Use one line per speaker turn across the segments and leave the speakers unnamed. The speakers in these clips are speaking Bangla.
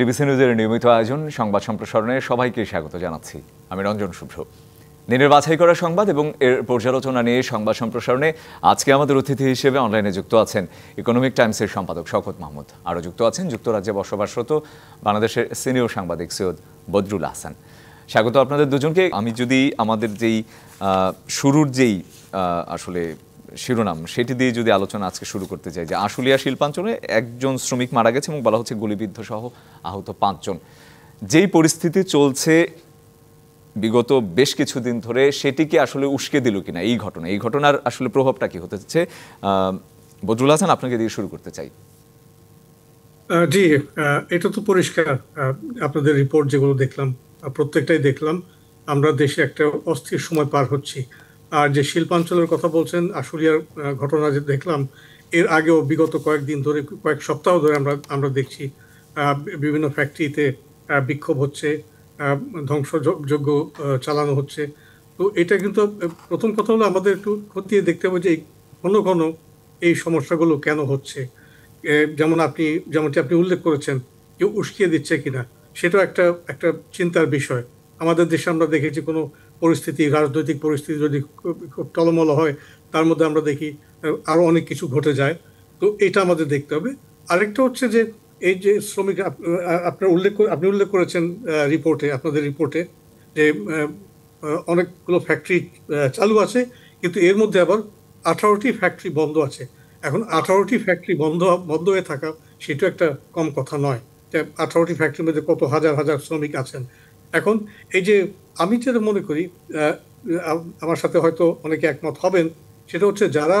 ডিবিসি নিউজের নিয়মিত আয়োজন সংবাদ সম্প্রসারণে সবাইকে স্বাগত জানাচ্ছি আমি রঞ্জন শুভ্র দিনের বাছাই করা সংবাদ এবং এর পর্যালোচনা নিয়ে সংবাদ সম্প্রসারণে আজকে আমাদের অতিথি হিসেবে অনলাইনে যুক্ত আছেন ইকোনমিক টাইমসের সম্পাদক শকত মাহমুদ আরও যুক্ত আছেন যুক্তরাজ্যে বসবাসরত বাংলাদেশের সিনিয়র সাংবাদিক সৈয়দ বদরুল আহসান স্বাগত আপনাদের দুজনকে আমি যদি আমাদের যেই শুরুর যেই আসলে শিরোনাম সেটি দিয়ে যদি আলোচনা আজকে শুরু করতে চাই যে আশুলিয়া শিল্পাঞ্চলে একজন শ্রমিক মারা গেছে এবং বলা হচ্ছে গুলিবিদ্ধ সহ আহত পাঁচজন যেই পরিস্থিতি চলছে বিগত বেশ কিছুদিন ধরে সেটিকে আসলে উস্কে দিল কিনা এই ঘটনা এই ঘটনার আসলে প্রভাবটা কি হতে চাচ্ছে বদরুল হাসান আপনাকে দিয়ে শুরু করতে চাই
জি এটা তো পরিষ্কার আপনাদের রিপোর্ট যেগুলো দেখলাম প্রত্যেকটাই দেখলাম আমরা দেশে একটা অস্থির সময় পার হচ্ছি আর যে শিল্পাঞ্চলের কথা বলছেন আশুলিয়ার ঘটনা যে দেখলাম এর আগেও বিগত কয়েকদিন ধরে কয়েক সপ্তাহ ধরে আমরা আমরা দেখছি বিভিন্ন ফ্যাক্টরিতে বিক্ষোভ হচ্ছে ধ্বংসযোগ্য চালানো হচ্ছে তো এটা কিন্তু প্রথম কথা হলো আমাদের একটু খতিয়ে দেখতে হবে যে ঘন ঘন এই সমস্যাগুলো কেন হচ্ছে যেমন আপনি যেমনটি আপনি উল্লেখ করেছেন কেউ উস্কিয়ে দিচ্ছে কিনা সেটাও একটা একটা চিন্তার বিষয় আমাদের দেশে আমরা দেখেছি কোনো পরিস্থিতি রাজনৈতিক পরিস্থিতি যদি খুব টলমল হয় তার মধ্যে আমরা দেখি আরও অনেক কিছু ঘটে যায় তো এটা আমাদের দেখতে হবে আরেকটা হচ্ছে যে এই যে শ্রমিক আপনার উল্লেখ আপনি উল্লেখ করেছেন রিপোর্টে আপনাদের রিপোর্টে যে অনেকগুলো ফ্যাক্টরি চালু আছে কিন্তু এর মধ্যে আবার আঠারোটি ফ্যাক্টরি বন্ধ আছে এখন আঠারোটি ফ্যাক্টরি বন্ধ বন্ধ হয়ে থাকা সেটা একটা কম কথা নয় আঠারোটি ফ্যাক্টরির মধ্যে কত হাজার হাজার শ্রমিক আছেন এখন এই যে আমি যেটা মনে করি আমার সাথে হয়তো অনেকে একমত হবেন সেটা হচ্ছে যারা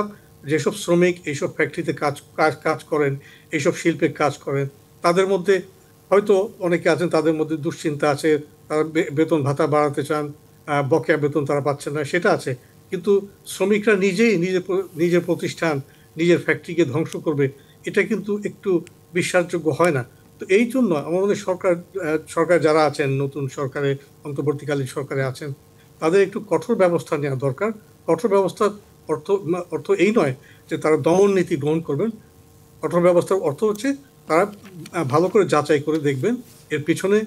যেসব শ্রমিক এইসব ফ্যাক্টরিতে কাজ কাজ কাজ করেন এইসব শিল্পে কাজ করেন তাদের মধ্যে হয়তো অনেকে আছেন তাদের মধ্যে দুশ্চিন্তা আছে তারা বেতন ভাতা বাড়াতে চান বকেয়া বেতন তারা পাচ্ছেন না সেটা আছে কিন্তু শ্রমিকরা নিজেই নিজের নিজের প্রতিষ্ঠান নিজের ফ্যাক্টরিকে ধ্বংস করবে এটা কিন্তু একটু বিশ্বাসযোগ্য হয় না তো এই জন্য আমার মনে সরকার সরকার যারা আছেন নতুন সরকারে অন্তর্বর্তীকালীন সরকারে আছেন তাদের একটু কঠোর ব্যবস্থা নেওয়া দরকার কঠোর ব্যবস্থা অর্থ অর্থ এই নয় যে তারা দমন নীতি গ্রহণ করবেন কঠোর ব্যবস্থার অর্থ হচ্ছে তারা ভালো করে যাচাই করে দেখবেন এর পিছনে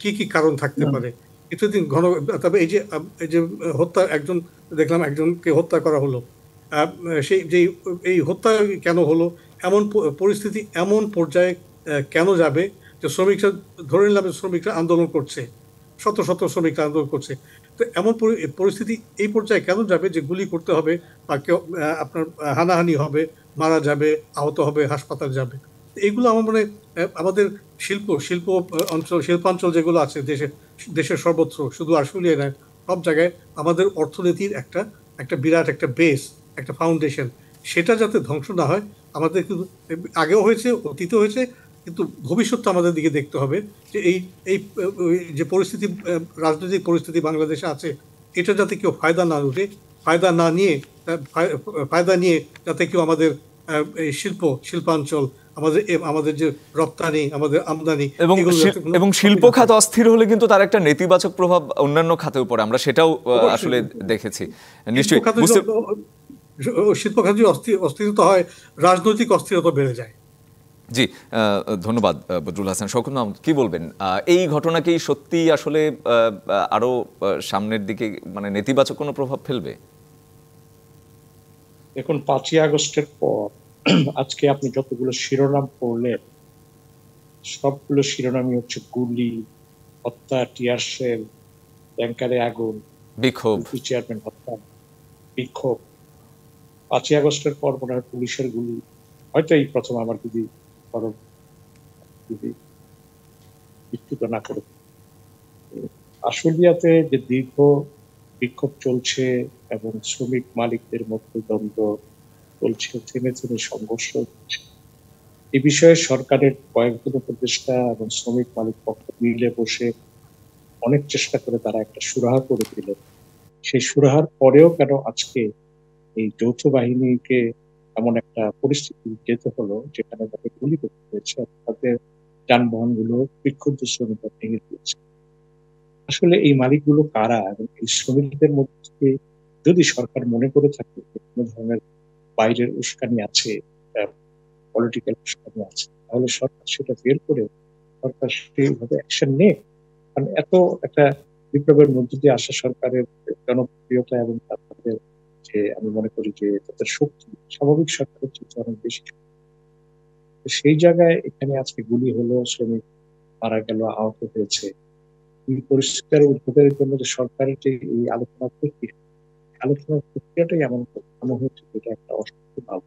কি কি কারণ থাকতে পারে কিছুদিন ঘন তবে এই যে এই যে হত্যা একজন দেখলাম একজনকে হত্যা করা হলো সেই যে এই হত্যা কেন হলো এমন পরিস্থিতি এমন পর্যায়ে কেন যাবে যে শ্রমিকরা ধরে নিলাম শ্রমিকরা আন্দোলন করছে শত শত শ্রমিক আন্দোলন করছে তো এমন পরিস্থিতি এই পর্যায়ে কেন যাবে যে গুলি করতে হবে বা কেউ আপনার হানাহানি হবে মারা যাবে আহত হবে হাসপাতাল যাবে এগুলো আমার মনে আমাদের শিল্প শিল্প অঞ্চল শিল্পাঞ্চল যেগুলো আছে দেশে দেশের সর্বত্র শুধু আশুলিয়া নয় সব জায়গায় আমাদের অর্থনীতির একটা একটা বিরাট একটা বেস একটা ফাউন্ডেশন সেটা যাতে ধ্বংস না হয় আমাদের কিন্তু আগেও হয়েছে অতীতও হয়েছে কিন্তু ভবিষ্যৎ আমাদের দিকে দেখতে হবে যে এই এই যে পরিস্থিতি রাজনৈতিক পরিস্থিতি বাংলাদেশে আছে এটা যাতে কেউ ফায়দা না উঠে ফায়দা না নিয়ে ফায়দা নিয়ে যাতে কেউ আমাদের শিল্প শিল্পাঞ্চল আমাদের আমাদের যে রপ্তানি আমাদের আমদানি এবং এবং শিল্প
খাত অস্থির হলে কিন্তু তার একটা নেতিবাচক প্রভাব অন্যান্য খাতের উপর আমরা সেটাও আসলে দেখেছি নিশ্চয়ই
শিল্প খাত যদি অস্থিরতা হয় রাজনৈতিক অস্থিরতা বেড়ে যায়
জি ধন্যবাদ বদরুল হাসান শকুন কি বলবেন এই ঘটনা কি সত্যি আসলে আরো সামনের দিকে মানে নেতিবাচক কোনো প্রভাব ফেলবে
দেখুন পাঁচই আগস্টের পর আজকে আপনি যতগুলো শিরোনাম পড়লেন সবগুলো শিরোনামই হচ্ছে গুলি হত্যা টিয়ারশেল ব্যাংকারে আগুন বিক্ষোভ চেয়ারম্যান হত্যা বিক্ষোভ পাঁচই আগস্টের পর মনে হয় পুলিশের গুলি হয়তো এই প্রথম আমার যদি খরচ যদি বিচ্যুত না করে আশুলিয়াতে যে দীর্ঘ বিক্ষোভ চলছে এবং শ্রমিক মালিকদের মধ্যে দ্বন্দ্ব চলছে থেমে থেমে সংঘর্ষ হচ্ছে এ বিষয়ে সরকারের কয়েকজন উপদেষ্টা এবং শ্রমিক মালিক পক্ষ মিলে বসে অনেক চেষ্টা করে তারা একটা সুরাহা করে দিলেন সেই সুরাহার পরেও কেন আজকে এই যৌথ বাহিনীকে এমন একটা পরিস্থিতি যেতে হলো যেখানে তাকে গুলি করতে হয়েছে তাদের যানবাহন গুলো বিক্ষুব্ধ শ্রমিকরা ভেঙে দিয়েছে আসলে এই মালিকগুলো কারা এবং এই শ্রমিকদের মধ্যে যদি সরকার মনে করে থাকে কোনো ধরনের বাইরের উস্কানি আছে পলিটিক্যাল উস্কানি আছে তাহলে সরকার সেটা বের করে সরকার সেইভাবে অ্যাকশন নেয় কারণ এত একটা বিপ্লবের মধ্যে দিয়ে আসা সরকারের জনপ্রিয়তা এবং তাদের মধ্যে আমি মনে করি যে তাদের শক্তি স্বাভাবিক সরকারের চেয়ে অনেক বেশি সেই জায়গায় এখানে আজকে গুলি হলো শ্রমিক মারা গেল আহত হয়েছে এই পরিস্থিতির উদ্বোধনের জন্য যে সরকারের যে এই আলোচনা প্রক্রিয়া আলোচনার প্রক্রিয়াটাই এমন মনে হচ্ছে এটা একটা অসুস্থ ভাব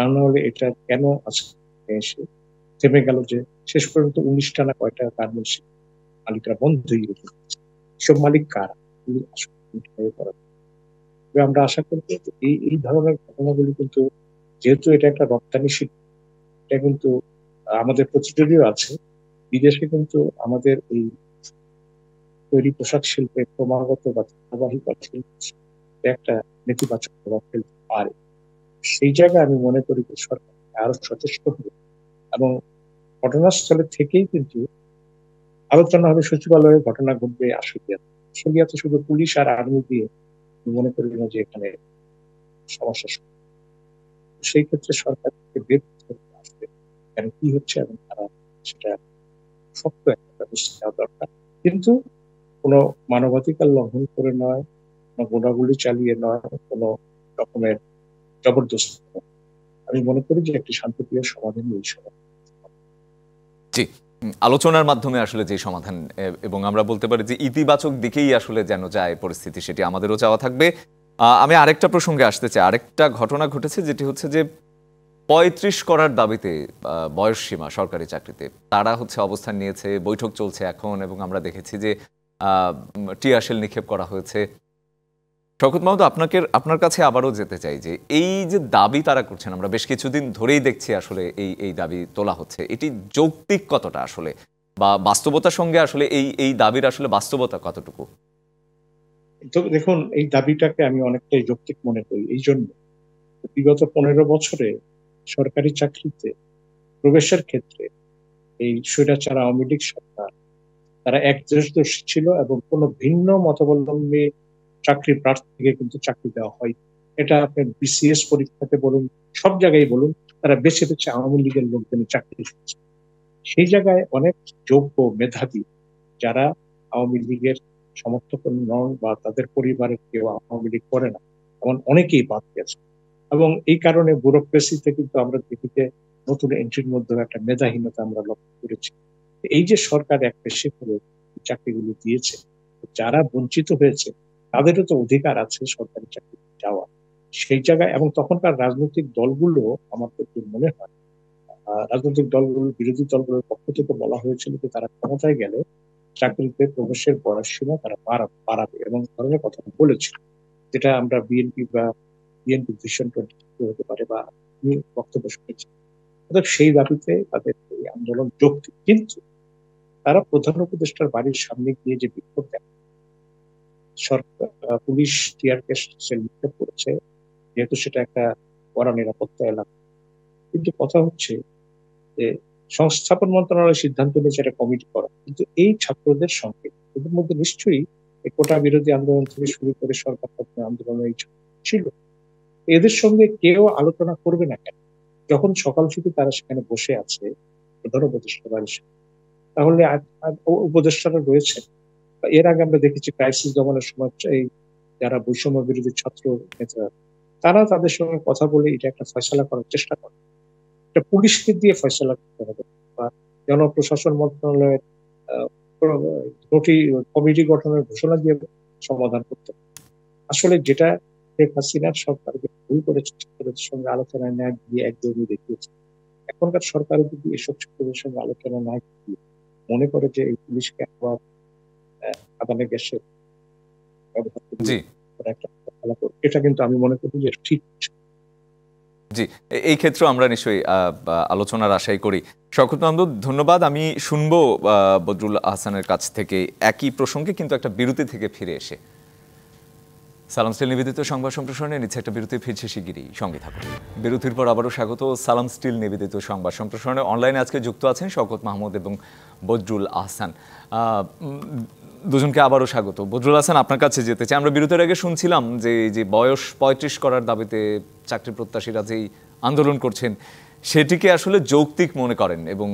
আর না হলে এটা কেন আজকে এসে থেমে গেল যে শেষ পর্যন্ত উনিশটা না কয়টা গার্মেন্টস মালিকরা বন্ধ হয়ে গেছে সব মালিক কারা করা তবে আমরা আশা করব এই এই ধরনের ঘটনাগুলি কিন্তু যেহেতু এটা একটা রপ্তানি শিল্প এটা কিন্তু আমাদের প্রতিযোগীও আছে বিদেশে কিন্তু আমাদের এই তৈরি পোশাক শিল্পে ক্রমাগত বা ধারাবাহিক একটা নেতিবাচক প্রভাব ফেলতে পারে সেই জায়গায় আমি মনে করি যে সরকার আরো সচেষ্ট হবে এবং ঘটনাস্থলে থেকেই কিন্তু আলোচনা হবে সচিবালয়ে ঘটনা ঘটবে আসলে আসলে শুধু পুলিশ আর আর্মি দিয়ে মনে করি না যে এখানে সমস্যা সেই ক্ষেত্রে সরকারকে বের আসবে কেন কি হচ্ছে এবং তারা সেটা শক্ত একটা ব্যবস্থা নেওয়া দরকার কিন্তু কোনো মানবাধিকার লঙ্ঘন করে নয় কোনো গোড়াগুলি চালিয়ে নয় কোনো রকমের জবরদস্ত আমি মনে করি যে একটি শান্তিপ্রিয় সমাধান এই সময়
জি আলোচনার মাধ্যমে আসলে যে সমাধান এবং আমরা বলতে পারি যে ইতিবাচক দিকেই আসলে যেন যায় পরিস্থিতি সেটি আমাদেরও চাওয়া থাকবে আমি আরেকটা প্রসঙ্গে আসতে চাই আরেকটা ঘটনা ঘটেছে যেটি হচ্ছে যে পঁয়ত্রিশ করার দাবিতে বয়স সীমা সরকারি চাকরিতে তারা হচ্ছে অবস্থান নিয়েছে বৈঠক চলছে এখন এবং আমরা দেখেছি যে টিয়াশেল নিক্ষেপ করা হয়েছে শওকত মাহমুদ আপনাকে আপনার কাছে আবারও যেতে চাই যে এই যে দাবি তারা করছেন আমরা বেশ কিছুদিন ধরেই দেখছি আসলে এই এই দাবি তোলা হচ্ছে এটি যৌক্তিক কতটা আসলে বা বাস্তবতার সঙ্গে আসলে এই এই দাবির আসলে বাস্তবতা কতটুকু
দেখুন এই দাবিটাকে আমি অনেকটাই যৌক্তিক মনে করি এই জন্য বিগত পনেরো বছরে সরকারি চাকরিতে প্রবেশের ক্ষেত্রে এই স্বৈরাচার আওয়ামী লীগ সরকার তারা একদেশদর্শী ছিল এবং কোনো ভিন্ন মতাবলম্বী প্রার্থী প্রার্থীকে কিন্তু চাকরি দেওয়া হয় এটা আপনি বিসিএস পরীক্ষাতে বলুন সব জায়গায় বলুন তারা বেছে বেছে আওয়ামী লীগের লোকজন চাকরি সেই জায়গায় অনেক যোগ্য মেধাবী যারা আওয়ামী লীগের সমর্থক নন বা তাদের পরিবারের কেউ আওয়ামী লীগ করে না এমন অনেকেই বাদ গেছে এবং এই কারণে ব্যুরোক্রেসিতে কিন্তু আমরা দেখিতে নতুন এন্ট্রির মধ্যে একটা মেধাহীনতা আমরা লক্ষ্য করেছি এই যে সরকার এক পেশে করে চাকরিগুলো দিয়েছে যারা বঞ্চিত হয়েছে তাদেরও তো অধিকার আছে সরকারি চাকরি যাওয়া সেই জায়গায় এবং তখনকার রাজনৈতিক দলগুলো আমার তো মনে হয় রাজনৈতিক দলগুলো বিরোধী দলগুলোর পক্ষ থেকে বলা হয়েছিল যে তারা ক্ষমতায় গেলে চাকরিতে প্রবেশের বয়স সীমা তারা বাড়াবে এবং ধরনের কথা বলেছিল যেটা আমরা বিএনপি বা বিএনপি ভিশন টোয়েন্টি হতে পারে বা আমি বক্তব্য শুনেছি অর্থাৎ সেই দাবিতে তাদের এই আন্দোলন যোগ কিন্তু তারা প্রধান উপদেষ্টার বাড়ির সামনে গিয়ে যে বিক্ষোভ দেখা সরকার পুলিশ টিয়ারকে সে নিক্ষেপ করেছে যেহেতু সেটা একটা কড়া নিরাপত্তা এলাকা কিন্তু কথা হচ্ছে যে সংস্থাপন মন্ত্রণালয় সিদ্ধান্ত নিয়েছে এটা কমিটি করা কিন্তু এই ছাত্রদের সঙ্গে এদের মধ্যে নিশ্চয়ই কোটা বিরোধী আন্দোলন থেকে শুরু করে সরকার পতন আন্দোলন ছিল এদের সঙ্গে কেউ আলোচনা করবে না কেন যখন সকাল থেকে তারা সেখানে বসে আছে প্রধান উপদেষ্টা তাহলে উপদেষ্টারা রয়েছে এর আগে আমরা দেখেছি ক্রাইসিস দমনের সময় এই যারা বৈষম্য বিরোধী ছাত্র নেতা তারা তাদের সঙ্গে কথা বলে এটা একটা ফয়সলা করার চেষ্টা করে এটা পুলিশকে দিয়ে ফয়সলা করতে হবে বা জনপ্রশাসন মন্ত্রণালয়ের কমিটি গঠনের ঘোষণা দিয়ে সমাধান করতে হবে আসলে যেটা শেখ হাসিনার সরকার ভুল করে ছাত্রদের সঙ্গে আলোচনা না গিয়ে একদমই দেখিয়েছে এখনকার সরকার যদি এসব ছাত্রদের সঙ্গে আলোচনা না গিয়ে মনে করে যে এই পুলিশকে আবার আদানে গ্যাসের এটা কিন্তু আমি মনে করি যে ঠিক
জি এই ক্ষেত্রে আমরা নিশ্চয়ই আলোচনার আশাই করি শওকত ধন্যবাদ আমি শুনব বদরুল আহসানের কাছ থেকে একই প্রসঙ্গে কিন্তু একটা বিরতি থেকে ফিরে এসে সালাম স্টিল নিবেদিত সংবাদ সম্প্রসারণে নিচ্ছে একটা বিরতি ফিরছে শিগগিরই সঙ্গে থাকুন বিরতির পর আবারও স্বাগত সালাম স্টিল নিবেদিত সংবাদ সম্প্রসারণে অনলাইনে আজকে যুক্ত আছেন শকত মাহমুদ এবং বদরুল আহসান দুজনকে আবারও স্বাগত বদরুল হাসান আপনার কাছে যেতে চাই আমরা বিরতির আগে শুনছিলাম যে যে বয়স পঁয়ত্রিশ করার দাবিতে চাকরি প্রত্যাশীরা যেই আন্দোলন করছেন সেটিকে আসলে যৌক্তিক মনে করেন এবং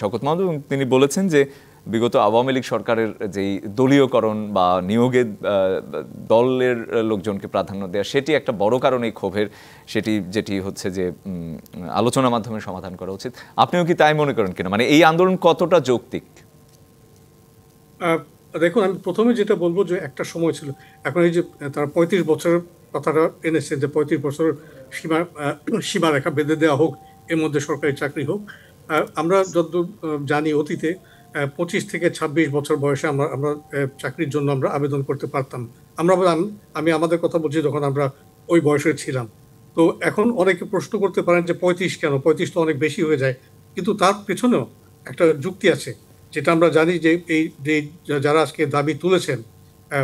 শকত মাহমুদ এবং তিনি বলেছেন যে বিগত আওয়ামী লীগ সরকারের যেই দলীয়করণ বা নিয়োগের দলের লোকজনকে প্রাধান্য দেওয়া সেটি একটা বড় কারণ এই ক্ষোভের সেটি যেটি হচ্ছে যে আলোচনার মাধ্যমে সমাধান করা উচিত আপনিও কি তাই মনে করেন কিনা মানে এই আন্দোলন কতটা যৌক্তিক
দেখুন আমি প্রথমে যেটা বলবো যে একটা সময় ছিল এখন এই যে তারা পঁয়ত্রিশ বছরের কথাটা এনেছে যে পঁয়ত্রিশ বছর সীমা সীমারেখা বেঁধে দেওয়া হোক এর মধ্যে সরকারি চাকরি হোক আমরা যতদূর জানি অতীতে পঁচিশ থেকে ছাব্বিশ বছর বয়সে আমরা আমরা চাকরির জন্য আমরা আবেদন করতে পারতাম আমরা আমি আমাদের কথা বলছি যখন আমরা ওই বয়সে ছিলাম তো এখন অনেকে প্রশ্ন করতে পারেন যে পঁয়ত্রিশ কেন পঁয়ত্রিশ তো অনেক বেশি হয়ে যায় কিন্তু তার পেছনেও একটা যুক্তি আছে যেটা আমরা জানি যে এই যে যারা আজকে দাবি তুলেছেন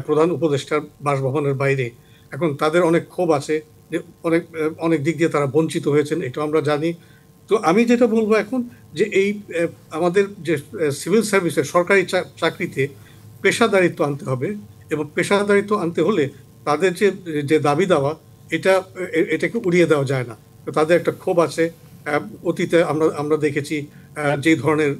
প্রধান উপদেষ্টার বাসভবনের বাইরে এখন তাদের অনেক ক্ষোভ আছে যে অনেক অনেক দিক দিয়ে তারা বঞ্চিত হয়েছেন এটা আমরা জানি তো আমি যেটা বলবো এখন যে এই আমাদের যে সিভিল সার্ভিসের সরকারি চাকরিতে পেশাদারিত্ব আনতে হবে এবং পেশাদারিত্ব আনতে হলে তাদের যে যে দাবি দেওয়া এটা এটাকে উড়িয়ে দেওয়া যায় না তো তাদের একটা ক্ষোভ আছে অতীতে আমরা আমরা দেখেছি যে ধরনের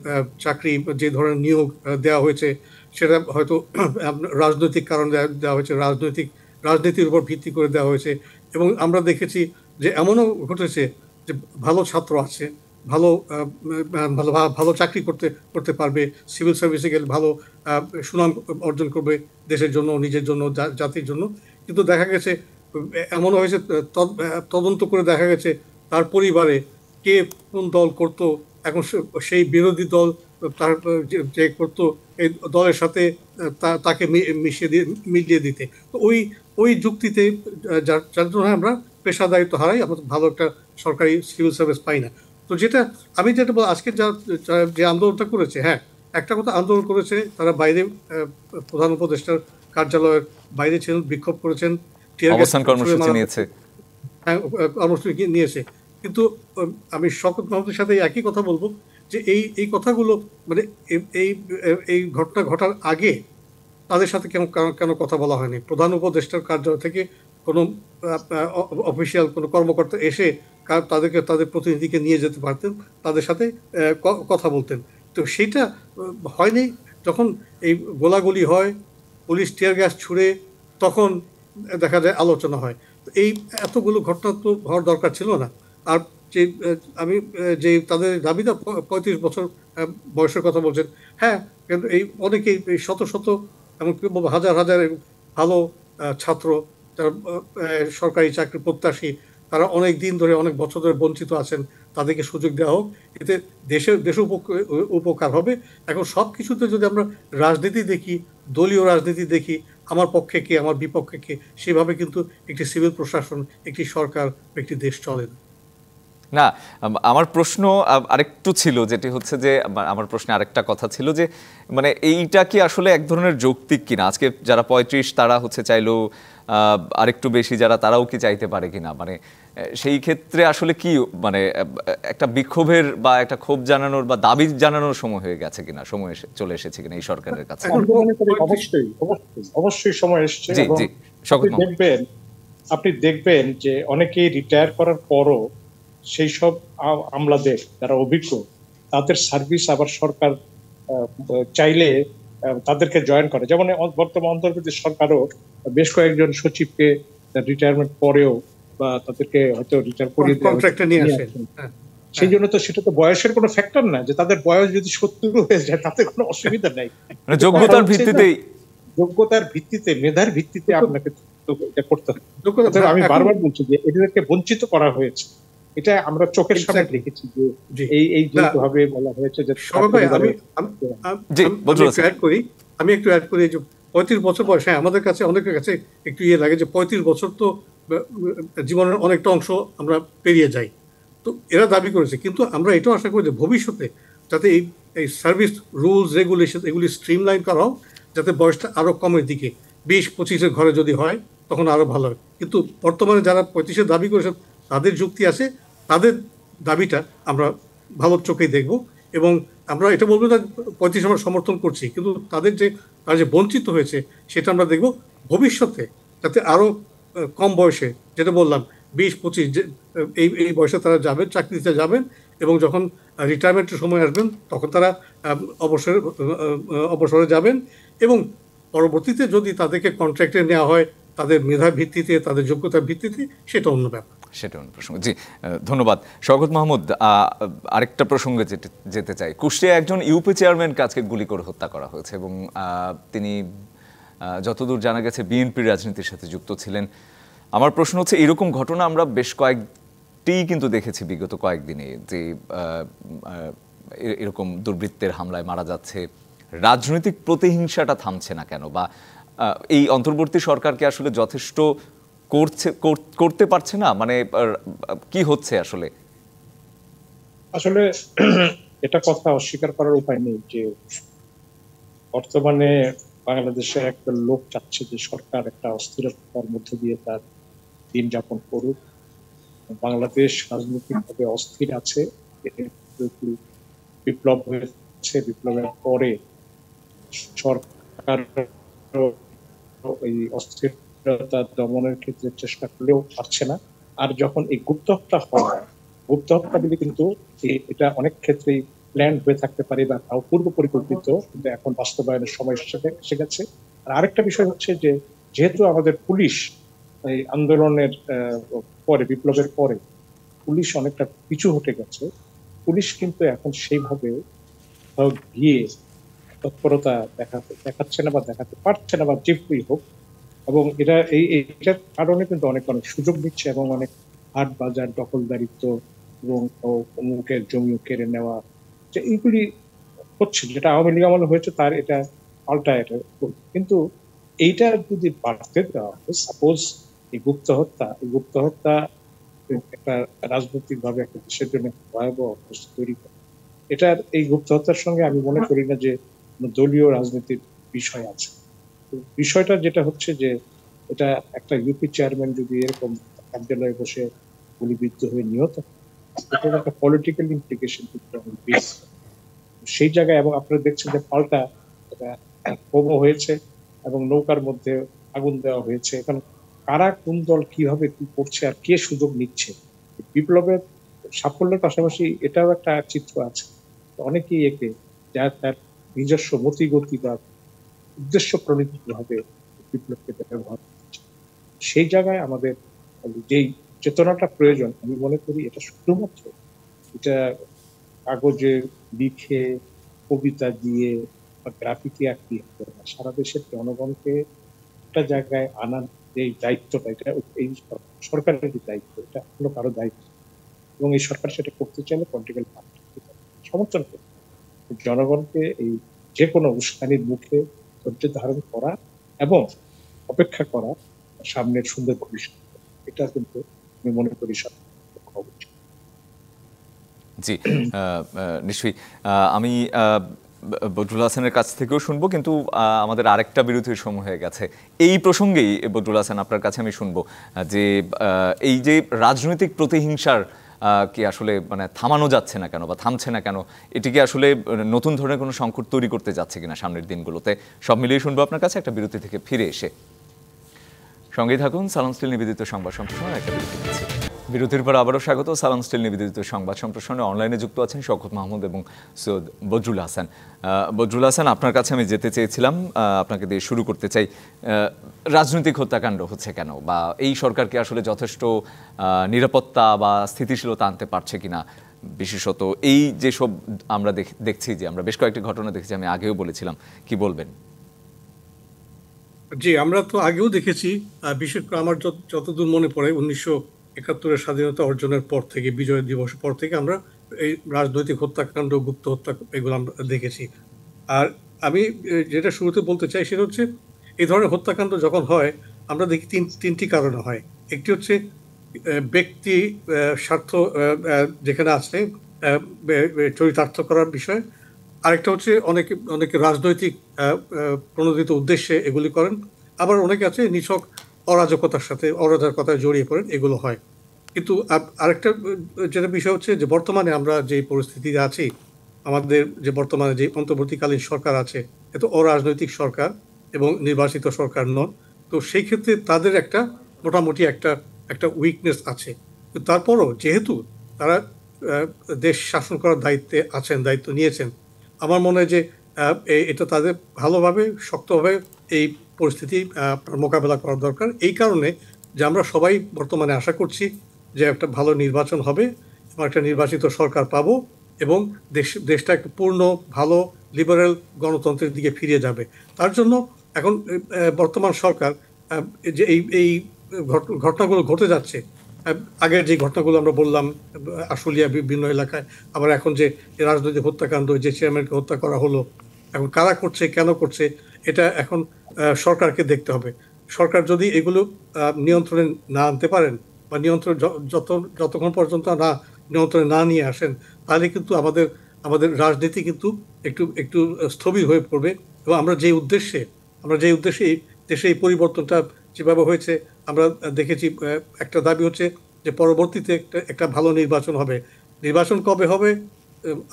চাকরি যে ধরনের নিয়োগ দেওয়া হয়েছে সেটা হয়তো রাজনৈতিক কারণে দেওয়া হয়েছে রাজনৈতিক রাজনীতির উপর ভিত্তি করে দেওয়া হয়েছে এবং আমরা দেখেছি যে এমনও ঘটেছে যে ভালো ছাত্র আছে ভালো ভালো ভালো চাকরি করতে করতে পারবে সিভিল সার্ভিসে গেলে ভালো সুনাম অর্জন করবে দেশের জন্য নিজের জন্য জাতির জন্য কিন্তু দেখা গেছে এমন হয়েছে তদন্ত করে দেখা গেছে তার পরিবারে কে কোন দল করতো এখন সেই বিরোধী দল তার যে করতো এই দলের সাথে তাকে মিশিয়ে দিয়ে মিলিয়ে দিতে তো ওই ওই যুক্তিতে যার জন্য আমরা পেশাদারিত্ব হারাই আমাদের ভালো একটা সরকারি সিভিল সার্ভিস পাই না তো যেটা আমি যেটা বল আজকে যা যে আন্দোলনটা করেছে হ্যাঁ একটা কথা আন্দোলন করেছে তারা বাইরে প্রধান উপদেষ্টার কার্যালয়ের বাইরে ছিলেন বিক্ষোভ করেছেন হ্যাঁ, কর্মসূচি নিয়েছে কিন্তু আমি শকত মাহমুদের সাথে একই কথা বলবো যে এই এই কথাগুলো মানে এই এই ঘটনা ঘটার আগে তাদের সাথে কেন কেন কথা বলা হয়নি প্রধান উপদেষ্টার কার্যালয় থেকে কোনো অফিসিয়াল কোনো কর্মকর্তা এসে তাদেরকে তাদের প্রতিনিধিকে নিয়ে যেতে পারতেন তাদের সাথে কথা বলতেন তো সেইটা হয়নি যখন এই গোলাগুলি হয় পুলিশ টিয়ার গ্যাস ছুড়ে তখন দেখা যায় আলোচনা হয় তো এই এতগুলো ঘটনা তো হওয়ার দরকার ছিল না আর যে আমি যে তাদের দাবিদার পঁয়ত্রিশ বছর বয়সের কথা বলছেন হ্যাঁ কিন্তু এই অনেকেই এই শত শত এমনকি হাজার হাজার ভালো ছাত্র যারা সরকারি চাকরি প্রত্যাশী তারা অনেক দিন ধরে অনেক বছর ধরে বঞ্চিত আছেন তাদেরকে সুযোগ দেওয়া হোক এতে দেশের দেশ উপকার হবে এখন সব কিছুতে যদি আমরা রাজনীতি দেখি দলীয় রাজনীতি দেখি আমার পক্ষে কে আমার বিপক্ষে কে সেভাবে কিন্তু একটি সিভিল প্রশাসন একটি সরকার একটি দেশ চলে না
না আমার প্রশ্ন আরেকটু ছিল যেটি হচ্ছে যে আমার প্রশ্নে আরেকটা কথা ছিল যে মানে এইটা কি আসলে এক ধরনের যৌক্তিক কিনা আজকে যারা পঁয়ত্রিশ তারা হচ্ছে চাইলেও আরেকটু বেশি যারা তারাও কি চাইতে পারে কিনা মানে সেই ক্ষেত্রে আসলে কি মানে একটা বিক্ষোভের বা একটা ক্ষোভ জানানোর বা দাবি জানানোর সময় হয়ে গেছে কিনা
সময় চলে এসেছে
কিনা এই সরকারের কাছে
অবশ্যই অবশ্যই সময় এসেছে দেখবেন আপনি দেখবেন যে অনেকেই রিটায়ার করার পরও সেই সব আমলাদের যারা অভিজ্ঞ তাদের সার্ভিস আবার সরকার চাইলে তাদেরকে জয়েন করে যেমন বর্তমান অন্তর্বর্তী সরকারও বেশ কয়েকজন সচিবকে রিটায়ারমেন্ট পরেও বা তাদেরকে হয়তো রিটায়ার করে হ্যাঁ। সেই জন্য তো সেটা তো বয়সের কোনো ফ্যাক্টর না যে তাদের বয়স যদি সত্তর হয়ে যায় তাতে কোনো অসুবিধা নাই মানে যোগ্যতার ভিত্তিতে যোগ্যতার ভিত্তিতে মেধার ভিত্তিতে আপনাকে করতে হবে আমি বারবার বলছি যে এদেরকে বঞ্চিত করা হয়েছে এটা আমরা চোখের সামনে দেখেছি যে এই এই যেভাবে বলা হয়েছে যে
আমি একটু অ্যাড করি যে পঁয়ত্রিশ বছর বয়স হ্যাঁ আমাদের কাছে অনেকের কাছে একটু ইয়ে লাগে যে পঁয়ত্রিশ বছর তো জীবনের অনেকটা অংশ আমরা পেরিয়ে যাই তো এরা দাবি করেছে কিন্তু আমরা এটাও আশা করি যে ভবিষ্যতে যাতে এই এই সার্ভিস রুলস রেগুলেশন এগুলি লাইন করা হোক যাতে বয়সটা আরও কমের দিকে বিশ পঁচিশের ঘরে যদি হয় তখন আরও ভালো হয় কিন্তু বর্তমানে যারা পঁয়ত্রিশের দাবি করেছে তাদের যুক্তি আছে তাদের দাবিটা আমরা ভালো চোখেই দেখব এবং আমরা এটা বলবো না পঁয়ত্রিশ আমরা সমর্থন করছি কিন্তু তাদের যে তারা যে বঞ্চিত হয়েছে সেটা আমরা দেখব ভবিষ্যতে যাতে আরও কম বয়সে যেটা বললাম বিশ পঁচিশ এই এই বয়সে তারা যাবেন চাকরিতে যাবেন এবং যখন রিটায়ারমেন্টের সময় আসবেন তখন তারা অবসরে অবসরে যাবেন এবং পরবর্তীতে যদি তাদেরকে কন্ট্রাক্টে নেওয়া হয় তাদের মেধা ভিত্তিতে তাদের যোগ্যতার ভিত্তিতে সেটা অন্য ব্যাপার
সেটা অন্য প্রসঙ্গ জি ধন্যবাদ শওকত মাহমুদ আরেকটা প্রসঙ্গে যেতে চাই কুষ্টিয়া একজন ইউপি চেয়ারম্যান কাজকে গুলি করে হত্যা করা হয়েছে এবং তিনি যতদূর জানা গেছে বিএনপি রাজনীতির সাথে যুক্ত ছিলেন আমার প্রশ্ন হচ্ছে এরকম ঘটনা আমরা বেশ কয়েকটি কিন্তু দেখেছি বিগত কয়েকদিনে যে এরকম দুর্বৃত্তের হামলায় মারা যাচ্ছে রাজনৈতিক প্রতিহিংসাটা থামছে না কেন বা এই অন্তর্বর্তী সরকারকে আসলে যথেষ্ট করছে করতে পারছে না মানে কি হচ্ছে আসলে
আসলে এটা কথা অস্বীকার করার উপায় নেই যে বর্তমানে বাংলাদেশের একটা লোক চাচ্ছে যে সরকার একটা অস্থিরতার মধ্যে দিয়ে তার দিন যাপন করুক বাংলাদেশ রাজনৈতিকভাবে অস্থির আছে বিপ্লব হয়েছে বিপ্লবের পরে সরকার এই অস্থির তা দমনের ক্ষেত্রে চেষ্টা করলেও পারছে না আর যখন এই গুপ্ত হত্যা হয় গুপ্ত হত্যাগুলি কিন্তু এটা অনেক ক্ষেত্রেই প্ল্যান হয়ে থাকতে পারে বা তাও পূর্ব পরিকল্পিত কিন্তু এখন বাস্তবায়নের সময় এসে গেছে আর আরেকটা বিষয় হচ্ছে যে যেহেতু আমাদের পুলিশ এই আন্দোলনের পরে বিপ্লবের পরে পুলিশ অনেকটা পিছু হটে গেছে পুলিশ কিন্তু এখন সেইভাবে গিয়ে তৎপরতা দেখা দেখাচ্ছে না বা দেখাতে পারছে না বা যেভাবেই হোক এবং এটা এই এটার কারণে কিন্তু অনেক অনেক সুযোগ দিচ্ছে এবং অনেক হাট বাজার দখলদারিত্ব এবং অমুকের জমিও কেড়ে নেওয়া এইগুলি হচ্ছে যেটা আওয়ামী লীগ আমলে হয়েছে তার এটা এটা কিন্তু এইটা যদি বাড়তে দেওয়া হয় সাপোজ এই গুপ্ত হত্যা এই গুপ্ত হত্যা একটা রাজনৈতিক ভাবে একটা দেশের জন্য ভয়াবহ অবস্থা তৈরি করে এটার এই গুপ্ত হত্যার সঙ্গে আমি মনে হ্যাঁ। করি না যে দলীয় রাজনীতির বিষয় আছে বিষয়টা যেটা হচ্ছে যে এটা একটা ইউপি চেয়ারম্যান যদি এরকম কার্যালয়ে বসে গুলিবিদ্ধ হয়ে নিহত এটার একটা পলিটিক্যাল ইমপ্লিকেশন কিন্তু সেই জায়গায় এবং আপনারা দেখছেন যে পাল্টা প্রবো হয়েছে এবং নৌকার মধ্যে আগুন দেওয়া হয়েছে এখন কারা কোন দল কিভাবে কি করছে আর কে সুযোগ নিচ্ছে বিপ্লবের সাফল্যের পাশাপাশি এটাও একটা চিত্র আছে অনেকেই একে যা তার নিজস্ব মতিগতি বা উদ্দেশ্য প্রণীতভাবে বিপ্লবকে ব্যবহার করছে সেই জায়গায় আমাদের যেই চেতনাটা প্রয়োজন আমি মনে করি এটা শুধুমাত্র এটা কাগজে লিখে কবিতা দিয়ে বা গ্রাফিকে আঁকিয়ে না সারা দেশের জনগণকে একটা জায়গায় আনার যে দায়িত্বটা এটা এই সরকারের যে দায়িত্ব এটা অন্য কারো দায়িত্ব এবং এই সরকার সেটা করতে চাইলে পলিটিক্যাল পার্টি সমর্থন করতে জনগণকে এই যে কোনো উস্কানির মুখে ধৈর্য ধারণ করা এবং অপেক্ষা করা সামনের সুন্দর ভবিষ্যৎ এটা কিন্তু আমি মনে করি সব
জি নিশ্চয়ই আমি বদরুল হাসানের কাছ থেকেও শুনবো কিন্তু আমাদের আরেকটা বিরতির সময় হয়ে গেছে এই প্রসঙ্গেই বদরুল হাসান আপনার কাছে আমি শুনবো যে এই যে রাজনৈতিক প্রতিহিংসার কি আসলে মানে থামানো যাচ্ছে না কেন বা থামছে না কেন এটিকে আসলে নতুন ধরনের কোনো সংকট তৈরি করতে যাচ্ছে কিনা সামনের দিনগুলোতে সব মিলিয়ে শুনবো আপনার কাছে একটা বিরতি থেকে ফিরে এসে সঙ্গেই থাকুন সালামস্টিল নিবেদিত সংবাদ সম্প্রসারণ একটা বিরতি বিরতির পর আবারও স্বাগত সালাম স্টিল নিবেদিত সংবাদ সম্প্রসারণে অনলাইনে যুক্ত আছেন শখত মাহমুদ এবং সৈয়দ বজরুল হাসান বজরুল হাসান আপনার কাছে আমি যেতে চেয়েছিলাম আপনাকে দিয়ে শুরু করতে চাই রাজনৈতিক হত্যাকাণ্ড হচ্ছে কেন বা এই সরকারকে আসলে যথেষ্ট নিরাপত্তা বা স্থিতিশীলতা আনতে পারছে কিনা বিশেষত এই যেসব আমরা দেখছি যে আমরা বেশ কয়েকটি ঘটনা দেখেছি আমি আগেও বলেছিলাম কি বলবেন
জি আমরা তো আগেও দেখেছি বিশেষ করে আমার যতদূর মনে পড়ে উনিশশো একাত্তরের স্বাধীনতা অর্জনের পর থেকে বিজয় দিবস পর থেকে আমরা এই রাজনৈতিক হত্যাকাণ্ড গুপ্ত হত্যা এগুলো আমরা দেখেছি আর আমি যেটা শুরুতে বলতে চাই সেটা হচ্ছে এই ধরনের হত্যাকাণ্ড যখন হয় আমরা দেখি তিন তিনটি কারণে হয় একটি হচ্ছে ব্যক্তি স্বার্থ যেখানে আছে চরিতার্থ করার বিষয় আরেকটা হচ্ছে অনেকে অনেকে রাজনৈতিক প্রণোদিত উদ্দেশ্যে এগুলি করেন আবার অনেকে আছে নিছক অরাজকতার সাথে অরাজকতায় জড়িয়ে পড়েন এগুলো হয় কিন্তু আরেকটা যেটা বিষয় হচ্ছে যে বর্তমানে আমরা যে পরিস্থিতিতে আছি আমাদের যে বর্তমানে যে অন্তর্বর্তীকালীন সরকার আছে এ তো অরাজনৈতিক সরকার এবং নির্বাচিত সরকার নন তো সেই ক্ষেত্রে তাদের একটা মোটামুটি একটা একটা উইকনেস আছে তারপরও যেহেতু তারা দেশ শাসন করার দায়িত্বে আছেন দায়িত্ব নিয়েছেন আমার মনে হয় যে এটা তাদের ভালোভাবে শক্তভাবে এই পরিস্থিতি মোকাবেলা করা দরকার এই কারণে যে আমরা সবাই বর্তমানে আশা করছি যে একটা ভালো নির্বাচন হবে এবং একটা নির্বাচিত সরকার পাব এবং দেশ দেশটা একটা পূর্ণ ভালো লিবারেল গণতন্ত্রের দিকে ফিরিয়ে যাবে তার জন্য এখন বর্তমান সরকার যে এই এই ঘটনাগুলো ঘটে যাচ্ছে আগের যে ঘটনাগুলো আমরা বললাম আশুলিয়া বিভিন্ন এলাকায় আবার এখন যে রাজনৈতিক হত্যাকাণ্ড যে চেয়ারম্যানকে হত্যা করা হলো এখন কারা করছে কেন করছে এটা এখন সরকারকে দেখতে হবে সরকার যদি এগুলো নিয়ন্ত্রণে না আনতে পারেন বা নিয়ন্ত্রণ যত যতক্ষণ পর্যন্ত না নিয়ন্ত্রণে না নিয়ে আসেন তাহলে কিন্তু আমাদের আমাদের রাজনীতি কিন্তু একটু একটু স্থবির হয়ে পড়বে এবং আমরা যে উদ্দেশ্যে আমরা যে উদ্দেশ্যে দেশে এই পরিবর্তনটা যেভাবে হয়েছে আমরা দেখেছি একটা দাবি হচ্ছে যে পরবর্তীতে একটা একটা ভালো নির্বাচন হবে নির্বাচন কবে হবে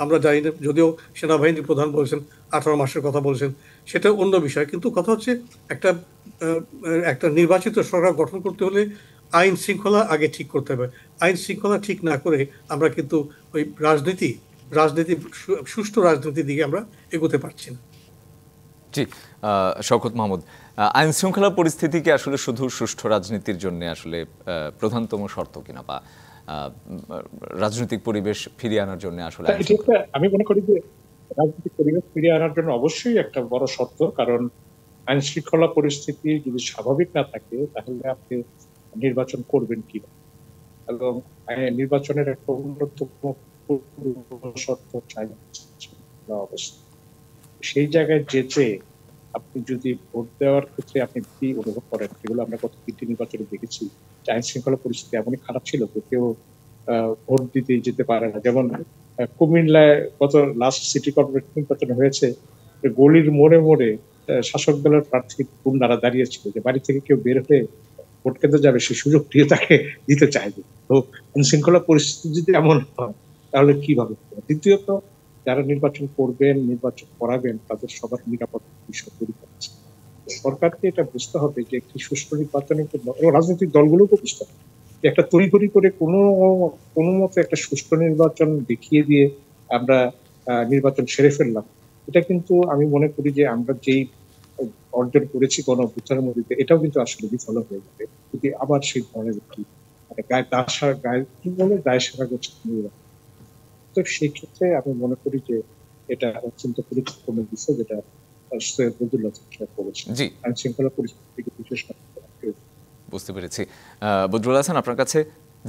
আমরা জানি না যদিও সেনাবাহিনীর প্রধান বলেছেন আঠারো মাসের কথা বলেছেন সেটা অন্য বিষয় কিন্তু কথা হচ্ছে একটা একটা নির্বাচিত সরকার গঠন করতে হলে আইন শৃঙ্খলা আগে ঠিক করতে হবে আইন শৃঙ্খলা ঠিক না করে আমরা কিন্তু ওই রাজনীতি রাজনীতি সুষ্ঠু রাজনীতির দিকে আমরা এগোতে পারছি না
জি শওকত মাহমুদ আইন শৃঙ্খলা পরিস্থিতিকে আসলে শুধু সুষ্ঠু রাজনীতির জন্য আসলে প্রধানতম শর্ত কিনা বা রাজনৈতিক পরিবেশ ফিরিয়ে আনার জন্য আসলে
আমি মনে করি যে রাজনৈতিক পরিবেশ ফিরিয়ে আনার জন্য অবশ্যই একটা বড় শর্ত কারণ আইন শৃঙ্খলা পরিস্থিতি যদি স্বাভাবিক না থাকে তাহলে আপনি নির্বাচন করবেন কি এবং নির্বাচনের একটা অন্যতম শর্ত চাই অবস্থা সেই জায়গায় যেতে আপনি যদি ভোট দেওয়ার ক্ষেত্রে আপনি ভীতি অনুভব করেন যেগুলো আমরা গত তিনটি নির্বাচনে দেখেছি আইন শৃঙ্খলা পরিস্থিতি এমনই খারাপ ছিল যে কেউ ভোট দিতে যেতে পারে না যেমন কুমিল্লায় গত লাস্ট সিটি কর্পোরেশন নির্বাচন হয়েছে গলির মোড়ে মোড়ে শাসক দলের প্রার্থী গুন্ডারা দাঁড়িয়েছিল যে বাড়ি থেকে কেউ বের হয়ে ভোট কেন্দ্রে যাবে সেই সুযোগটিও তাকে দিতে চাইবে তো শৃঙ্খলা পরিস্থিতি যদি এমন হয় তাহলে কিভাবে দ্বিতীয়ত যারা নির্বাচন করবেন নির্বাচন করাবেন তাদের সবার নিরাপত্তা বিষয় তৈরি করেছে সরকারকে এটা বুঝতে হবে যে একটি সুষ্ঠু নির্বাচনের জন্য এবং রাজনৈতিক দলগুলোকে বুঝতে হবে যে একটা তড়িঘড়ি করে কোনো কোনো মতে একটা সুষ্ঠু নির্বাচন দেখিয়ে দিয়ে আমরা নির্বাচন সেরে ফেললাম এটা কিন্তু আমি মনে করি যে আমরা যেই অর্জন করেছি কোনো অভ্যুত্থানের মধ্যে এটাও কিন্তু আসলে বিফল হয়ে যাবে যদি আবার সেই ধরনের একটি মানে গায়ে দাসার গায়ে কি বলে গায়ে সারা গোছ তো সেই ক্ষেত্রে আমি মনে করি যে এটা অত্যন্ত গুরুত্বপূর্ণ বিষয় যেটা বুঝতে
পেরেছি বদরুল হাসান আপনার কাছে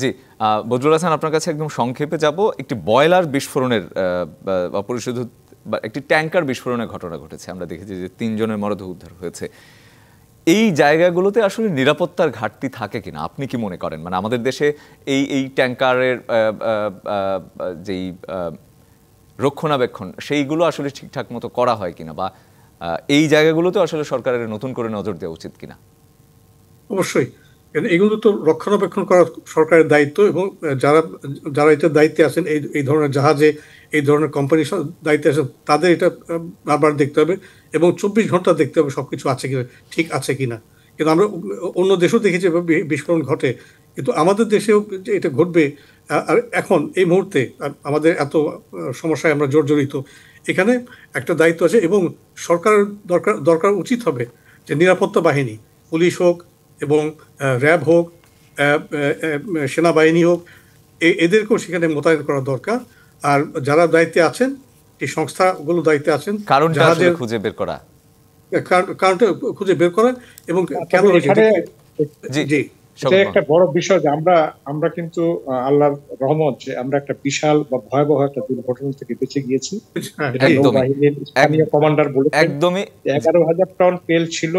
জি বদরুল হাসান আপনার কাছে একদম সংক্ষেপে যাব একটি বয়লার বিস্ফোরণের অপরিশোধিত বা একটি ট্যাঙ্কার বিস্ফোরণের ঘটনা ঘটেছে আমরা দেখেছি যে তিনজনের মরদেহ উদ্ধার হয়েছে এই জায়গাগুলোতে আসলে নিরাপত্তার ঘাটতি থাকে কিনা আপনি কি মনে করেন মানে আমাদের দেশে এই এই ট্যাঙ্কারের যেই রক্ষণাবেক্ষণ সেইগুলো আসলে ঠিকঠাক মতো করা হয় কিনা বা এই জায়গাগুলোতে আসলে সরকারের নতুন করে নজর দেওয়া উচিত কিনা
অবশ্যই এগুলো তো রক্ষণাবেক্ষণ করা সরকারের দায়িত্ব এবং যারা যারা এটার দায়িত্বে আছেন এই এই ধরনের জাহাজে এই ধরনের কোম্পানি দায়িত্বে আছেন তাদের এটা বারবার দেখতে হবে এবং চব্বিশ ঘন্টা দেখতে হবে সব কিছু আছে কিনা ঠিক আছে কিনা কিন্তু আমরা অন্য দেশেও দেখেছি বিস্ফোরণ ঘটে কিন্তু আমাদের দেশেও যে এটা ঘটবে আর এখন এই মুহূর্তে আমাদের এত সমস্যায় আমরা জর্জরিত এখানে একটা দায়িত্ব আছে এবং সরকার দরকার দরকার উচিত হবে যে নিরাপত্তা বাহিনী পুলিশ হোক এবং র্যাব হোক সেনাবাহিনী হোক এদেরকেও সেখানে মোতায়েন করা দরকার আর যারা দায়িত্বে আছেন এই সংস্থাগুলো দায়িত্বে আছেন কারণ জাহাজের খুঁজে বের করা কারণটা খুঁজে বের করা এবং আচ্ছা,
কেন
জি এটা একটা
বড় বিষয় যে আমরা আমরা কিন্তু আল্লাহর রহমত যে আমরা একটা বিশাল বা ভয়াবহ একটা দুর্ঘটনা থেকে বেঁচে গিয়েছি এটা কমান্ডার বলেছেন একদমই এগারো হাজার টন তেল ছিল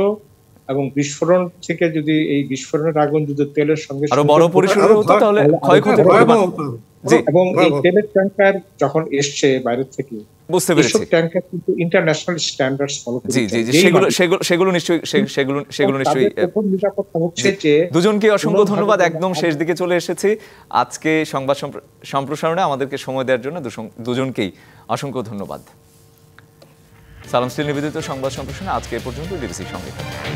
এবং বিস্ফোরণ থেকে যদি এই বিস্ফোরণের আগুন যদি তেলের সঙ্গে আরো বড় পরিসরে হতো তাহলে এবং এই তেলের ট্যাঙ্কার যখন এসছে বাইরে থেকে বুঝতে পেরেছি ট্যাঙ্কার কিন্তু ইন্টারন্যাশনাল স্ট্যান্ডার্ড ফলো করে জি জি সেগুলো সেগুলো
সেগুলো নিশ্চয়ই সেগুলো সেগুলো নিশ্চয়ই
নিরাপত্তা হচ্ছে যে দুজনকে অসংখ্য ধন্যবাদ একদম শেষ
দিকে চলে এসেছি আজকে সংবাদ সম্প্রসারণে আমাদেরকে সময় দেওয়ার জন্য দুজনকেই অসংখ্য ধন্যবাদ সালাম স্টিল নিবেদিত সংবাদ সম্প্রসারণে আজকে এ পর্যন্ত ডিবিসি সঙ্গে